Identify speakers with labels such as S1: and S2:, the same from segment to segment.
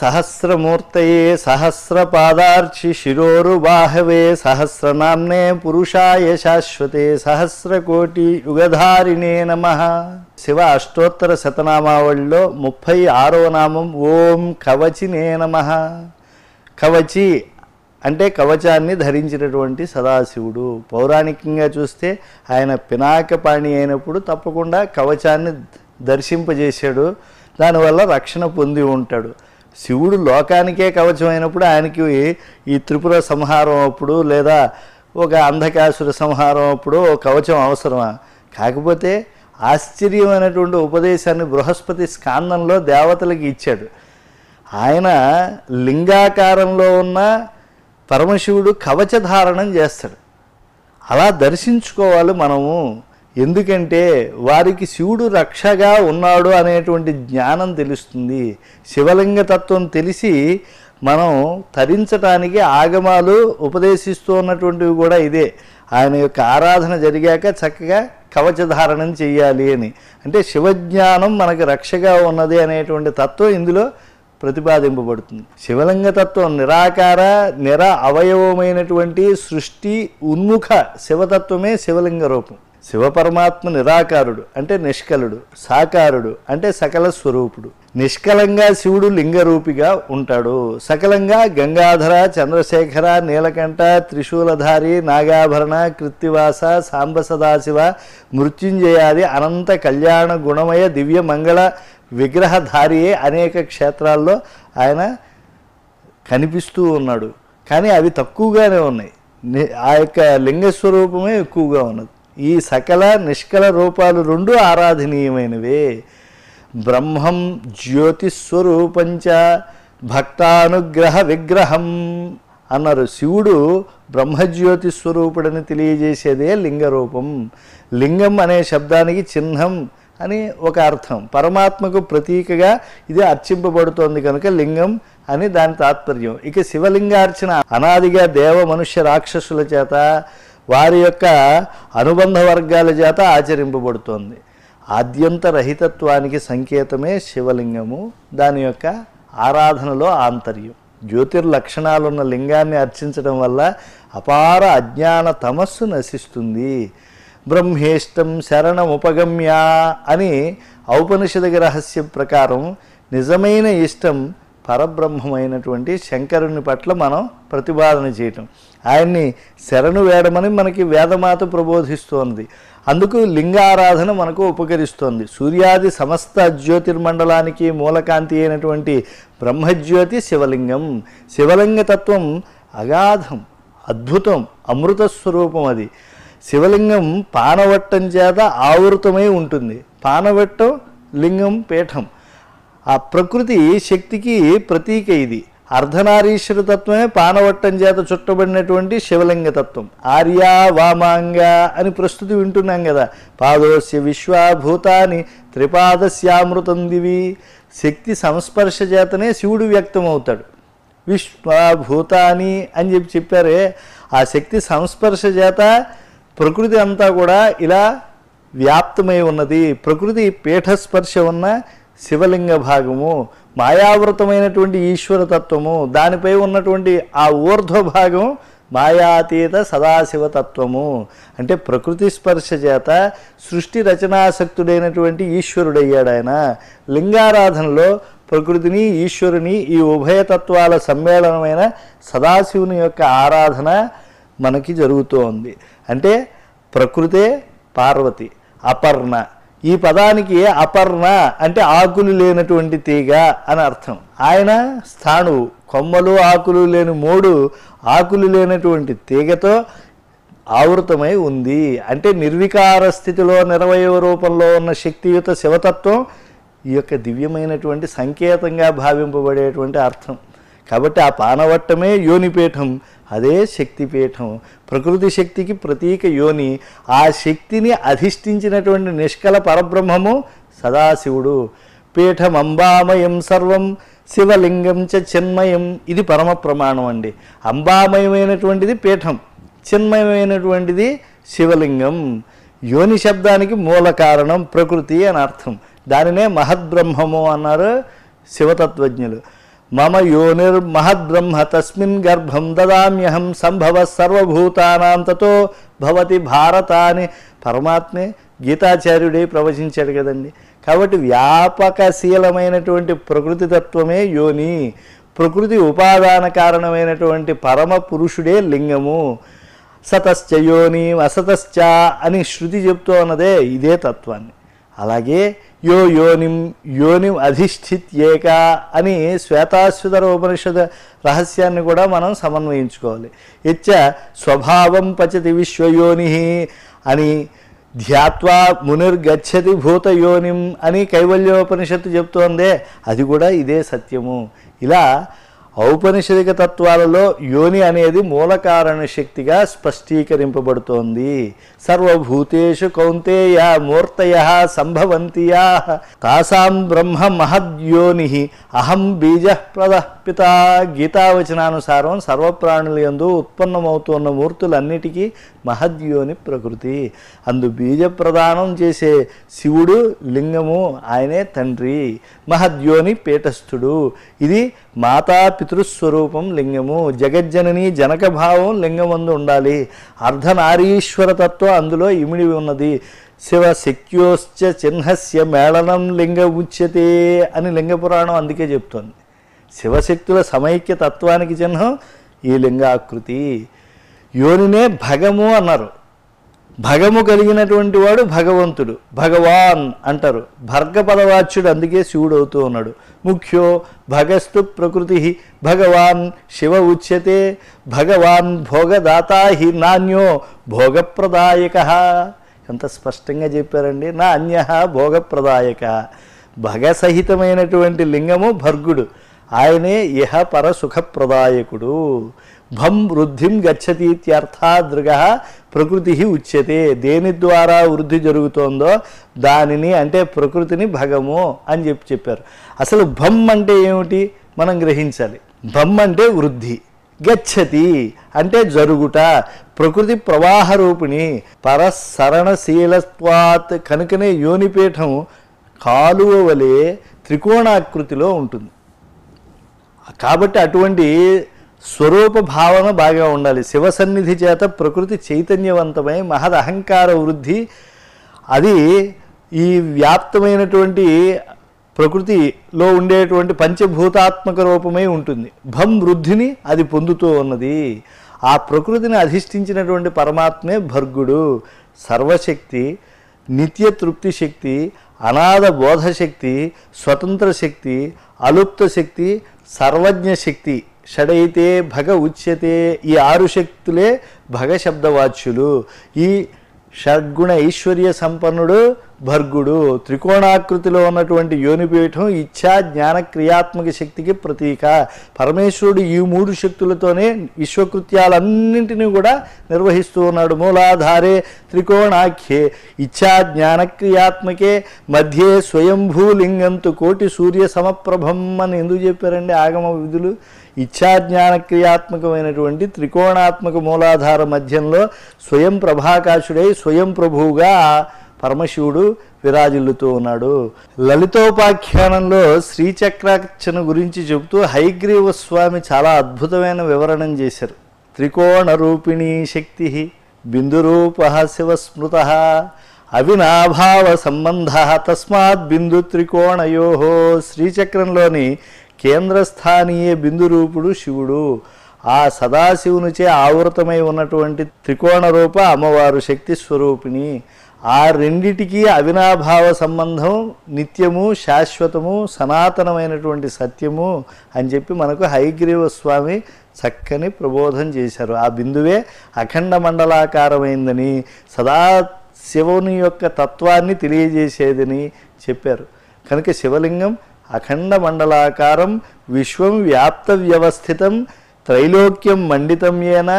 S1: సహస్ర పాదార్చి సహస్రపాదార్చి శిరోరుబాహవే సహస్రనామ్నే పురుషాయ శాశ్వతే సహస్రకోటి యుగధారిణే నమ శివ అష్టోత్తర శతనామావళిలో ముప్పై ఆరో నామం ఓం కవచినే నమ కవచి అంటే కవచాన్ని ధరించినటువంటి సదాశివుడు పౌరాణికంగా చూస్తే ఆయన పినాకపాణి అయినప్పుడు తప్పకుండా కవచాన్ని దర్శింపజేశాడు దానివల్ల రక్షణ పొంది ఉంటాడు శివుడు లోకానికే కవచమైనప్పుడు ఆయనకి ఈ త్రిపుర సంహారం అప్పుడు లేదా ఒక అంధకాసుర సంహారం అప్పుడు కవచం అవసరమా కాకపోతే ఆశ్చర్యమైనటువంటి ఉపదేశాన్ని బృహస్పతి స్కాందంలో దేవతలకు ఇచ్చాడు ఆయన లింగాకారంలో ఉన్న పరమశివుడు కవచ ధారణం చేస్తాడు అలా దర్శించుకోవాలి మనము ఎందుకంటే వారికి శివుడు రక్షగా ఉన్నాడు అనేటువంటి జ్ఞానం తెలుస్తుంది శివలింగ తత్వం తెలిసి మనం తరించటానికి ఆగమాలు ఉపదేశిస్తూ ఉన్నటువంటివి కూడా ఇదే ఆయన యొక్క ఆరాధన జరిగాక చక్కగా కవచధారణం చేయాలి అని అంటే శివజ్ఞానం మనకు రక్షగా ఉన్నది అనేటువంటి తత్వం ఇందులో ప్రతిపాదింపబడుతుంది శివలింగ తత్వం నిరాకార నిర అవయవమైనటువంటి సృష్టి ఉన్ముఖ శివతత్వమే శివలింగ రూపం శివపరమాత్మ నిరాకారుడు అంటే నిష్కలుడు సాకారుడు అంటే సకల స్వరూపుడు నిష్కలంగా శివుడు లింగరూపిగా ఉంటాడు సకలంగా గంగాధర చంద్రశేఖర నీలకంఠ త్రిశూలధారి నాగాభరణ కృత్తివాస సాంబ సదాశివ మృత్యుంజయాది అనంత కళ్యాణ గుణమయ దివ్య మంగళ విగ్రహధారియే అనేక క్షేత్రాల్లో ఆయన కనిపిస్తూ ఉన్నాడు కానీ అవి తక్కువగానే ఉన్నాయి ఆ యొక్క లింగస్వరూపమే ఎక్కువగా ఉన్నది ఈ సకల నిష్కల రూపాలు రెండు ఆరాధనీయమైనవే బ్రహ్మం జ్యోతిస్వరూపంచ భక్తానుగ్రహ విగ్రహం అన్నారు శివుడు బ్రహ్మజ్యోతి స్వరూపుడని తెలియజేసేదే లింగరూపం లింగం అనే శబ్దానికి చిహ్నం అని ఒక అర్థం పరమాత్మకు ప్రతీకగా ఇది అర్చింపబడుతోంది కనుక లింగం అని దాని తాత్పర్యం ఇక శివలింగార్చన అనాదిగా దేవ మనుష్య రాక్షసుల చేత వారి యొక్క అనుబంధ వర్గాల చేత ఆచరింపబడుతోంది ఆద్యంత రహితత్వానికి సంకేతమే శివలింగము దాని యొక్క ఆరాధనలో ఆంతర్యం జ్యోతిర్లక్షణాలున్న లింగాన్ని అర్చించడం వల్ల అపార అజ్ఞాన తమస్సు నశిస్తుంది బ్రహ్మేష్టం శరణముపగమ్య అని ఔపనిషదగ రహస్యం ప్రకారం నిజమైన ఇష్టం పరబ్రహ్మమైనటువంటి శంకరుని పట్ల మనం ప్రతిపాదన చేయటం ఆయన్ని శరణు వేడమని మనకి వేదమాత ప్రబోధిస్తోంది అందుకు లింగారాధన మనకు ఉపకరిస్తోంది సూర్యాది సమస్త జ్యోతిర్మండలానికి మూలకాంతి అయినటువంటి బ్రహ్మజ్యోతి శివలింగం శివలింగ తత్వం అగాధం అద్భుతం అమృత స్వరూపం అది శివలింగం పానవట్టం చేత ఆవృతమై ఉంటుంది పానవట్టం లింగం పీఠం ఆ ప్రకృతి శక్తికి ప్రతీక ఇది అర్ధనారీశ్వర తత్వమే పానవట్టం చేత చుట్టబడినటువంటి శివలింగ తత్వం ఆర్యా వామాంగ అని ప్రస్తుతి వింటున్నాం కదా పాదోస్య విశ్వభూతాని త్రిపాదశ్యామృతం దివి శక్తి సంస్పర్శ చేతనే శివుడు వ్యక్తమవుతాడు విశ్వభూతాని అని చెప్పి చెప్పారే ఆ శక్తి సంస్పర్శ చేత ప్రకృతి అంతా కూడా ఇలా వ్యాప్తమై ఉన్నది ప్రకృతి పీఠస్పర్శ ఉన్న శివలింగ భాగము మాయావృతమైనటువంటి ఈశ్వరతత్వము దానిపై ఉన్నటువంటి ఆ ఊర్ధ్వ భాగం మాయాతీత సదాశివతత్వము అంటే ప్రకృతి స్పర్శ చేత సృష్టి రచనాసక్తుడైనటువంటి ఈశ్వరుడయ్యాడు ఆయన లింగారాధనలో ప్రకృతిని ఈశ్వరుని ఈ ఉభయతత్వాల సమ్మేళనమైన సదాశివుని యొక్క ఆరాధన మనకి జరుగుతోంది అంటే ప్రకృతే పార్వతి అపర్ణ ఈ పదానికి అపర్ణ అంటే ఆకులు లేనటువంటి తీగ అని అర్థం ఆయన స్థాను కొమ్మలు ఆకులు లేని మూడు ఆకులు లేనటువంటి తీగతో ఆవృతమై ఉంది అంటే నిర్వికార స్థితిలో నిరవయవ రూపంలో ఉన్న శక్తియుత శివతత్వం ఈ యొక్క దివ్యమైనటువంటి సంకేతంగా భావింపబడేటువంటి అర్థం కాబట్టి ఆ పానవట్టమే యోనిపీఠం అదే శక్తిపీఠం ప్రకృతి శక్తికి ప్రతీక యోని ఆ శక్తిని అధిష్ఠించినటువంటి నిష్కల పరబ్రహ్మము సదాశివుడు పీఠమంబామయం సర్వం శివలింగం చ చిన్మయం ఇది పరమ ప్రమాణం అండి అంబామయమైనటువంటిది పీఠం చిన్మయమైనటువంటిది శివలింగం యోని శబ్దానికి మూల కారణం ప్రకృతి అని అర్థం దానినే మహద్బ్రహ్మము అన్నారు శివతత్వజ్ఞులు మమ యోనిర్మహద్బ్రహ్మ తస్మిన్ గర్భం దదామ్యహం సంభవ సర్వభూతానాం తతో భవతి భారత అని పరమాత్మే గీతాచార్యుడే ప్రవచించాడు కదండి కాబట్టి వ్యాపకశీలమైనటువంటి ప్రకృతి తత్వమే యోని ప్రకృతి ఉపాదాన కారణమైనటువంటి పరమ పురుషుడే లింగము సతశ్చ యోని అసతశ్చ అని శృతి చెప్తూ ఉన్నదే ఇదే తత్వాన్ని అలాగే యో యోనిం యోనిం అధిష్ఠిత్ ఏకా అని శ్వేతాశ్వతర ఉపనిషద్ రహస్యాన్ని కూడా మనం సమన్వయించుకోవాలి ఇచ్చ స్వభావం పచతి విశ్వయోని అని ధ్యాత్వా మునిర్గచ్చతి భూతయోనిం అని కైవల్యోపనిషత్తు చెప్తోందే అది కూడా ఇదే సత్యము ఇలా ఔపనిషదిక తత్వాలలో యోని అనేది మూలకారణ శక్తిగా స్పష్టీకరింపబడుతోంది సర్వభూతేషు కౌంతేయ మూర్తయ సంభవంతియా తాసాం బ్రహ్మ మహద్యోని అహం బీజ ప్రదపిత గీతావచనానుసారం సర్వప్రాణులు ఎందు ఉత్పన్నమవుతున్న మూర్తులన్నిటికీ మహద్యోని ప్రకృతి అందు బీజ ప్రదానం చేసే శివుడు లింగము ఆయనే తండ్రి మహద్యోని పీఠస్థుడు ఇది మాతా పితృస్వరూపం లింగము జగజ్జనని జనక భావం లింగమందు ఉండాలి అర్ధనారీశ్వరతత్వం అందులో ఇమిడి ఉన్నది శివ శక్యోశ్చ చిహ్నస్య మేళనం లింగ ఉచ్యతే అని లింగపురాణం అందుకే చెప్తోంది శివశక్తుల సమైక్య తత్వానికి చిహ్నం ఈ లింగాకృతి యోనినే భగము అన్నారు భగము కలిగినటువంటి వాడు భగవంతుడు భగవాన్ అంటారు భర్గపదవాచ్యుడు అందుకే శివుడు అవుతూ ఉన్నాడు ముఖ్యో భగస్తు ప్రకృతి భగవాన్ శివ ఉచ్యతే భగవాన్ భోగదాతా హి నాణ్యో భోగప్రదాయక ఎంత స్పష్టంగా చెప్పారండి నా అన్య భోగప్రదాయక భగసహితమైనటువంటి లింగము భర్గుడు ఆయనే ఇహ పర సుఖప్రదాయకుడు భం వృద్ధిం గచ్చతి దృగ ప్రకృతి ఉచ్యతే దేని ద్వారా వృద్ధి జరుగుతోందో దానిని అంటే ప్రకృతిని భగము అని చెప్పి చెప్పారు అసలు భం అంటే ఏమిటి మనం గ్రహించాలి భం అంటే వృద్ధి గచ్చతి అంటే జరుగుట ప్రకృతి ప్రవాహ రూపిణి పరసరణశీలత్వాత్ కనుకనే యోనిపీఠం కాలువ వలె త్రికోణాకృతిలో ఉంటుంది కాబట్టి అటువంటి స్వరూప భావన బాగా ఉండాలి శివ సన్నిధి చేత ప్రకృతి చైతన్యవంతమై మహద్ అహంకార వృద్ధి అది ఈ వ్యాప్తమైనటువంటి ప్రకృతిలో ఉండేటువంటి పంచభూతాత్మక రూపమై ఉంటుంది భం వృద్ధిని అది పొందుతూ ఉన్నది ఆ ప్రకృతిని అధిష్ఠించినటువంటి పరమాత్మే భర్గుడు సర్వశక్తి నిత్య తృప్తి శక్తి అనాథ బోధ శక్తి స్వతంత్ర శక్తి అలుప్త శక్తి సర్వజ్ఞ శక్తి షడైతే భగ ఉచ్యతే ఈ ఆరు శక్తులే భగ శబ్దవాచ్యులు ఈ షడ్గుణ ఐశ్వర్య సంపన్నుడు భర్గుడు త్రికోణాకృతిలో ఉన్నటువంటి యోనిపీఠం ఇచ్ఛా జ్ఞాన క్రియాత్మక శక్తికి ప్రతీక పరమేశ్వరుడు ఈ మూడు శక్తులతోనే విశ్వకృత్యాలన్నింటినీ కూడా నిర్వహిస్తూ ఉన్నాడు మూలాధారే త్రికోణాఖ్యే ఇచ్ఛా జ్ఞాన క్రియాత్మకే మధ్యే స్వయంభూలింగంతు కోటి సూర్య సమప్రభం అని ఎందుకు చెప్పారండి ఆగమ విధులు క్రియాత్మకమైనటువంటి త్రికోణాత్మక మూలాధార మధ్యంలో స్వయం ప్రభాకాశుడై స్వయం ప్రభువుగా పరమశివుడు విరాజిల్లుతూ ఉన్నాడు లలితోపాఖ్యానంలో శ్రీచక్రార్చన గురించి చెబుతూ హైగ్రీవ స్వామి చాలా అద్భుతమైన వివరణం చేశారు త్రికోణ రూపిణీ శక్తి బిందురూప శివస్మృత అవినాభావ సంబంధ తస్మాత్ బిందు త్రికోణయోహో శ్రీచక్రంలోని కేంద్రస్థానీయ బిందు రూపుడు శివుడు ఆ సదాశివునిచే ఆవృతమై ఉన్నటువంటి త్రికోణ రూప అమ్మవారు శక్తి స్వరూపిణి ఆ రెండిటికీ అవినాభావ సంబంధం నిత్యము శాశ్వతము సనాతనమైనటువంటి సత్యము అని చెప్పి మనకు హైగ్రీవ స్వామి చక్కని ప్రబోధం చేశారు ఆ బిందువే అఖండ మండలాకారమైందని సదా శివుని యొక్క తత్వాన్ని తెలియజేసేదని చెప్పారు కనుక శివలింగం అఖండ మండలాకారం విశ్వం వ్యాప్త వ్యవస్థితం త్రైలోక్యం మండితం ఏన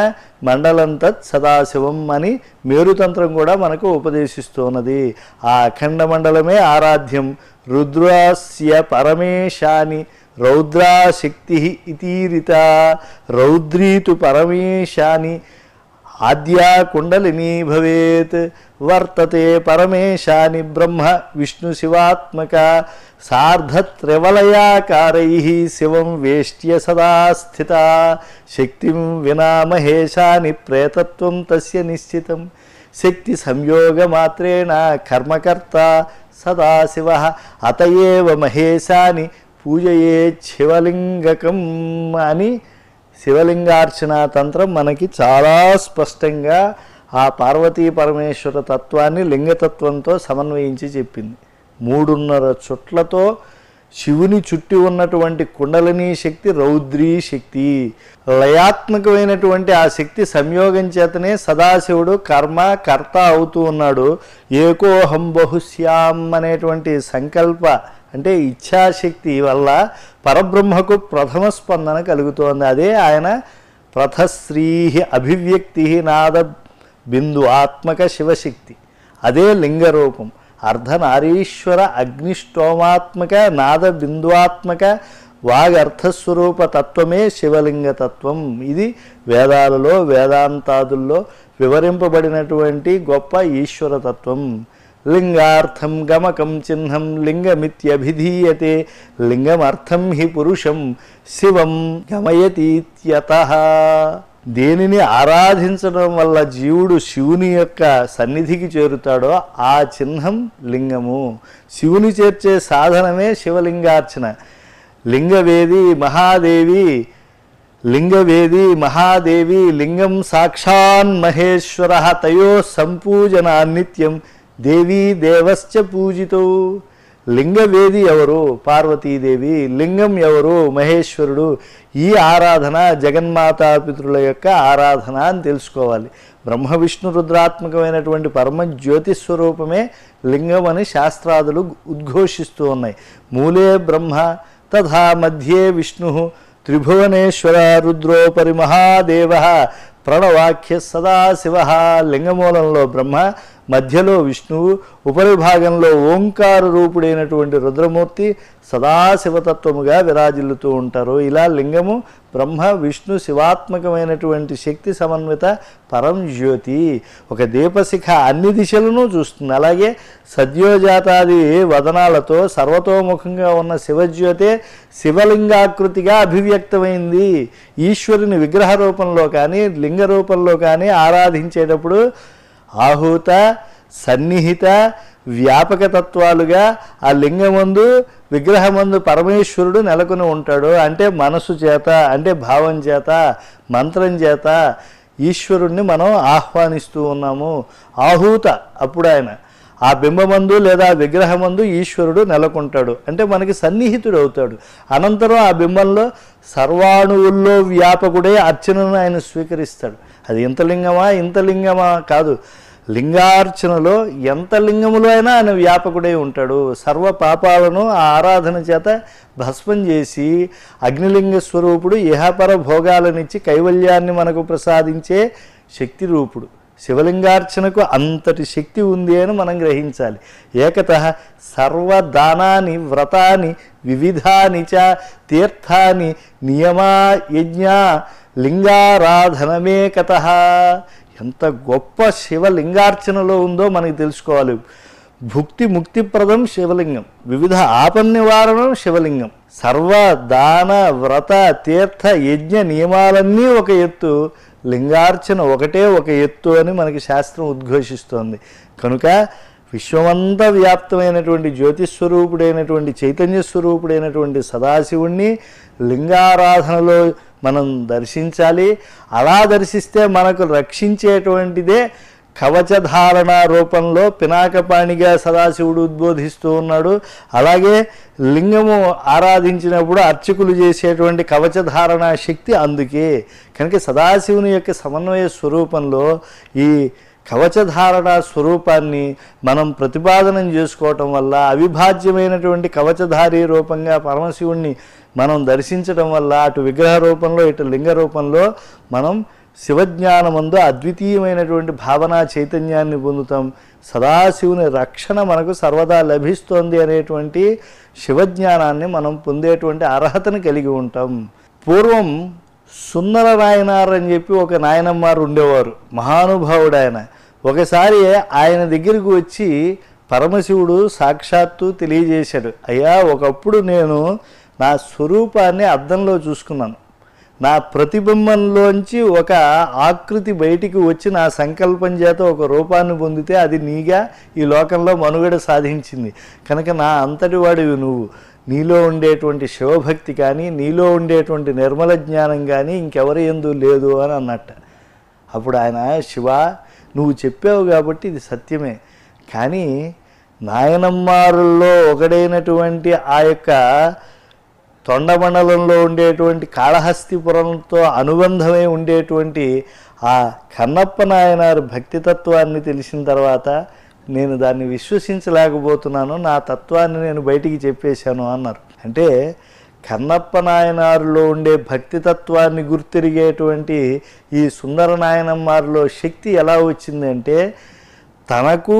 S1: మండలం తత్ సదాశివం అని మేరుతంత్రం కూడా మనకు ఉపదేశిస్తున్నది ఆ అఖండ మండలమే ఆరాధ్యం రుద్రాస్య పరమేశాని రౌద్రాశక్తి ఇతీరిత రౌద్రీతు పరమేశాని ఆద్యా కుండలినీ భవేత్ వర్తతే పరమేశాని బ్రహ్మ విష్ణు శివాత్మక సార్ధత్రివలయాకారై శివం వేష్ట్య సదా స్థిత శక్తిం వినా మహేశాని ప్రేతత్వం తస్య నిశ్చితం శక్తి సంయోగమాత్రేణ కర్మకర్త సదాశివ అతయేవ మహేశాని పూజయే శివలింగకం అని శివలింగార్చనా తంత్రం మనకి చాలా స్పష్టంగా ఆ పార్వతీ పరమేశ్వర తత్వాన్ని లింగతత్వంతో సమన్వయించి చెప్పింది మూడున్నర చుట్లతో శివుని చుట్టి ఉన్నటువంటి కుండలిని శక్తి రౌద్రీ శక్తి లయాత్మకమైనటువంటి ఆ శక్తి సంయోగం చేతనే సదాశివుడు కర్మ కర్త అవుతూ ఉన్నాడు ఏకోహం బహుశ్యాం అనేటువంటి సంకల్ప అంటే ఇచ్ఛాశక్తి వల్ల పరబ్రహ్మకు ప్రథమ స్పందన కలుగుతోంది అదే ఆయన ప్రథశ్రీ అభివ్యక్తి నాద బిందు ఆత్మక శివశక్తి అదే లింగరూపం అర్ధనారీశ్వర అగ్నిష్టోమాత్మక నాద బిందువాత్మక వాగర్థస్వరూప తత్వమే శివలింగ తత్వం ఇది వేదాలలో వేదాంతాదుల్లో వివరింపబడినటువంటి గొప్ప ఈశ్వరతత్వం లింగార్థం గమకం చిహ్నం లింగమిత్యభిధీయతే లింగమర్థం హి పురుషం శివం గమయతీత్యత దేనిని ఆరాధించడం వల్ల జీవుడు శివుని యొక్క సన్నిధికి చేరుతాడో ఆ చిహ్నం లింగము శివుని చేర్చే సాధనమే శివలింగార్చన లింగవేది మహాదేవి లింగవేది మహాదేవి లింగం సాక్షాన్ మహేశ్వర తయో సంపూజన నిత్యం దేవీ దేవశ్చ పూజితో లింగవేది ఎవరు పార్వతీదేవి లింగం ఎవరు మహేశ్వరుడు ఈ ఆరాధన జగన్మాతాపితృల యొక్క ఆరాధన అని తెలుసుకోవాలి బ్రహ్మ విష్ణు రుద్రాత్మకమైనటువంటి పరమ జ్యోతి స్వరూపమే లింగం అని శాస్త్రాదులు ఉద్ఘోషిస్తూ ఉన్నాయి మూలే బ్రహ్మ తథా మధ్యే విష్ణు త్రిభువనేశ్వర రుద్రోపరి మహాదేవ ప్రణవాఖ్య సదాశివ లింగమూలంలో బ్రహ్మ మధ్యలో విష్ణువు ఉపరిభాగంలో ఓంకార రూపుడైనటువంటి రుద్రమూర్తి సదాశివతత్వముగా విరాజిల్లుతూ ఉంటారు ఇలా లింగము బ్రహ్మ విష్ణు శివాత్మకమైనటువంటి శక్తి సమన్విత పరం జ్యోతి ఒక దీపశిఖ అన్ని దిశలను చూస్తుంది అలాగే సద్యోజాతాది వదనాలతో సర్వతోముఖంగా ఉన్న శివజ్యోతే శివలింగాకృతిగా అభివ్యక్తమైంది ఈశ్వరుని విగ్రహ రూపంలో కానీ లింగ రూపంలో కానీ ఆరాధించేటప్పుడు ఆహూత సన్నిహిత వ్యాపక తత్వాలుగా ఆ లింగమందు విగ్రహమందు పరమేశ్వరుడు నెలకొని ఉంటాడు అంటే మనసు చేత అంటే భావం చేత మంత్రం చేత ఈశ్వరుణ్ణి మనం ఆహ్వానిస్తూ ఉన్నాము ఆహూత అప్పుడు ఆయన ఆ బింబమందు లేదా విగ్రహమందు ఈశ్వరుడు నెలకొంటాడు అంటే మనకి సన్నిహితుడు అవుతాడు అనంతరం ఆ బింబంలో సర్వాణువుల్లో వ్యాపకుడే అర్చనను ఆయన స్వీకరిస్తాడు అది ఇంత లింగమా ఇంత లింగమా కాదు లింగార్చనలో ఎంత లింగములో అయినా ఆయన వ్యాపకుడై ఉంటాడు సర్వ పాపాలను ఆ ఆరాధన చేత భస్మం చేసి అగ్నిలింగ స్వరూపుడు ఇహపర భోగాలనిచ్చి కైవల్యాన్ని మనకు ప్రసాదించే శక్తి రూపుడు శివలింగార్చనకు అంతటి శక్తి ఉంది అని మనం గ్రహించాలి ఏకత సర్వదానాన్ని వ్రతాన్ని వివిధాని చ తీర్థాన్ని నియమా యజ్ఞ లింగారాధనమే కథ ఎంత గొప్ప శివలింగార్చనలో ఉందో మనకి తెలుసుకోవాలి భుక్తి ముక్తిప్రదం శివలింగం వివిధ ఆపం నివారణం శివలింగం సర్వ దాన వ్రత తీర్థ యజ్ఞ నియమాలన్నీ ఒక ఎత్తు లింగార్చన ఒకటే ఒక ఎత్తు అని మనకి శాస్త్రం ఉద్ఘోషిస్తోంది కనుక విశ్వమంతా వ్యాప్తమైనటువంటి జ్యోతిస్వరూపుడైనటువంటి చైతన్య స్వరూపుడైనటువంటి సదాశివుణ్ణి లింగారాధనలో మనం దర్శించాలి అలా దర్శిస్తే మనకు రక్షించేటువంటిదే కవచధారణ రూపంలో పినాకపాణిగా సదాశివుడు ఉద్బోధిస్తూ ఉన్నాడు అలాగే లింగము ఆరాధించినప్పుడు అర్చకులు చేసేటువంటి కవచధారణ శక్తి అందుకే కనుక సదాశివుని యొక్క సమన్వయ స్వరూపంలో ఈ కవచధారణ స్వరూపాన్ని మనం ప్రతిపాదనం చేసుకోవటం వల్ల అవిభాజ్యమైనటువంటి కవచధారి రూపంగా పరమశివుణ్ణి మనం దర్శించడం వల్ల అటు విగ్రహ రూపంలో ఇటు లింగ రూపంలో మనం శివజ్ఞానమందు అద్వితీయమైనటువంటి భావన చైతన్యాన్ని పొందుతాం సదాశివుని రక్షణ మనకు సర్వదా లభిస్తోంది అనేటువంటి శివజ్ఞానాన్ని మనం పొందేటువంటి అర్హతను కలిగి ఉంటాం పూర్వం సుందర నాయనారు అని చెప్పి ఒక నాయనమ్మారు ఉండేవారు మహానుభావుడు ఆయన ఒకసారి ఆయన దగ్గరికి వచ్చి పరమశివుడు సాక్షాత్తు తెలియజేశాడు అయ్యా ఒకప్పుడు నేను నా స్వరూపాన్ని అద్దంలో చూసుకున్నాను నా ప్రతిబింబంలోంచి ఒక ఆకృతి బయటికి వచ్చి నా సంకల్పం చేత ఒక రూపాన్ని పొందితే అది నీగా ఈ లోకంలో మనుగడ సాధించింది కనుక నా అంతటి వాడివి నువ్వు నీలో ఉండేటువంటి శివభక్తి కానీ నీలో ఉండేటువంటి నిర్మల జ్ఞానం కానీ ఇంకెవరు ఎందు లేదు అని అన్నట్ట అప్పుడు ఆయన శివ నువ్వు చెప్పావు కాబట్టి ఇది సత్యమే కానీ నాయనమ్మారుల్లో ఒకడైనటువంటి ఆ యొక్క తొండమండలంలో ఉండేటువంటి కాళహస్తిపురంతో అనుబంధమై ఉండేటువంటి ఆ కన్నప్ప నాయనారు భక్తితత్వాన్ని తెలిసిన తర్వాత నేను దాన్ని విశ్వసించలేకపోతున్నాను నా తత్వాన్ని నేను బయటికి చెప్పేశాను అన్నారు అంటే కన్నప్ప నాయనారులో ఉండే భక్తితత్వాన్ని గుర్తిరిగేటువంటి ఈ సుందర నాయనమ్మారిలో శక్తి ఎలా వచ్చిందంటే తనకు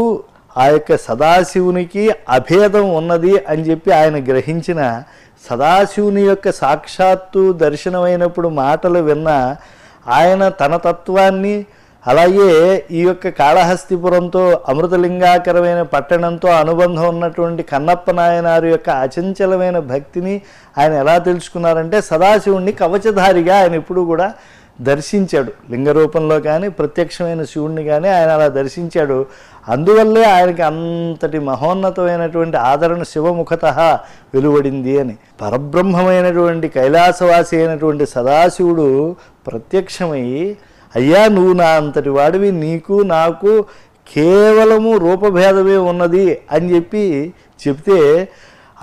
S1: ఆ యొక్క సదాశివునికి అభేదం ఉన్నది అని చెప్పి ఆయన గ్రహించిన సదాశివుని యొక్క సాక్షాత్తు దర్శనమైనప్పుడు మాటలు విన్న ఆయన తన తత్వాన్ని అలాగే ఈ యొక్క కాళహస్తిపురంతో అమృతలింగాకరమైన పట్టణంతో అనుబంధం ఉన్నటువంటి కన్నప్ప నాయనారు యొక్క అచంచలమైన భక్తిని ఆయన ఎలా తెలుసుకున్నారంటే సదాశివుణ్ణి కవచధారిగా ఆయన ఎప్పుడు కూడా దర్శించాడు లింగ రూపంలో కానీ ప్రత్యక్షమైన శివుణ్ణి కానీ ఆయన అలా దర్శించాడు అందువల్లే ఆయనకి అంతటి మహోన్నతమైనటువంటి ఆదరణ శివముఖత వెలువడింది అని పరబ్రహ్మమైనటువంటి కైలాసవాసి అయినటువంటి సదాశివుడు ప్రత్యక్షమై అయ్యా నువ్వు నా అంతటి వాడివి నీకు నాకు కేవలము రూపభేదమే ఉన్నది అని చెప్పి చెప్తే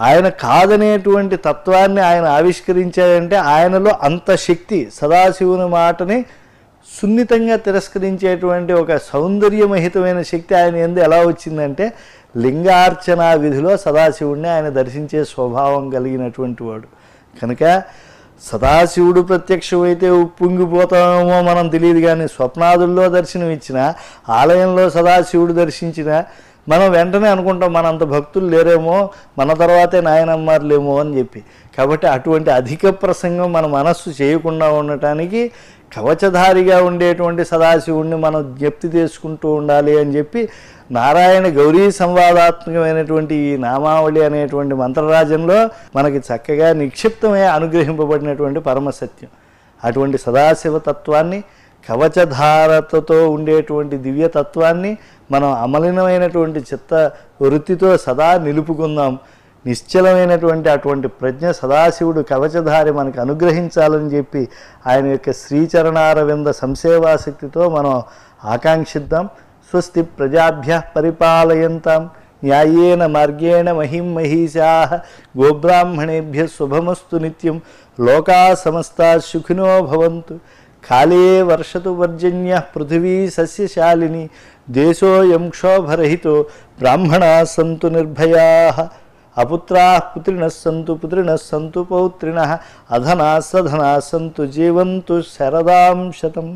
S1: ఆయన కాదనేటువంటి తత్వాన్ని ఆయన ఆవిష్కరించాడంటే ఆయనలో అంత శక్తి సదాశివుని మాటని సున్నితంగా తిరస్కరించేటువంటి ఒక సౌందర్యమహితమైన శక్తి ఆయన ఎందు ఎలా వచ్చిందంటే లింగార్చనా విధిలో సదాశివుడిని ఆయన దర్శించే స్వభావం కలిగినటువంటి వాడు కనుక సదాశివుడు ప్రత్యక్షమైతే ఉప్పొంగిపోతామో మనం తెలియదు కానీ స్వప్నాదుల్లో దర్శనం ఇచ్చిన ఆలయంలో సదాశివుడు దర్శించిన మనం వెంటనే అనుకుంటాం మనంత భక్తులు లేరేమో మన తర్వాతే నాయనమ్మారులేమో అని చెప్పి కాబట్టి అటువంటి అధిక ప్రసంగం మన మనస్సు చేయకుండా ఉండటానికి కవచధారిగా ఉండేటువంటి సదాశివుణ్ణి మనం జ్ఞప్తి చేసుకుంటూ ఉండాలి అని చెప్పి నారాయణ గౌరీ సంవాదాత్మకమైనటువంటి ఈ నామావళి అనేటువంటి మంత్రరాజంలో మనకి చక్కగా నిక్షిప్తమై అనుగ్రహింపబడినటువంటి పరమసత్యం అటువంటి సదాశివతత్వాన్ని కవచధారతతో ఉండేటువంటి దివ్యతత్వాన్ని మనం అమలినమైనటువంటి చిత్త వృత్తితో సదా నిలుపుకుందాం నిశ్చలమైనటువంటి అటువంటి ప్రజ్ఞ సదాశివుడు కవచధారి మనకు అనుగ్రహించాలని చెప్పి ఆయన యొక్క శ్రీచరణారవింద సంసేవాశక్తితో మనం ఆకాంక్షిద్దాం స్వస్తి ప్రజాభ్య పరిపాలయంతాం న్యాయేన మార్గేణ మహిం మహిషా గోబ్రాహ్మణేభ్య శుభమస్తు నిత్యం లోకా సమస్త సుఖినో భవంతు కాళే వర్షతు వర్జన్య పృథివీ సస్యశాలిని దేశోయం క్షోభరహితో బ్రాహ్మణా సంతు నిర్భయా अपुत्रा पुत्रिण सन्तु पुत्रिण सन्तु पौत्रिण अधना सधना सन्तु जीवन्तु शरदां शतम्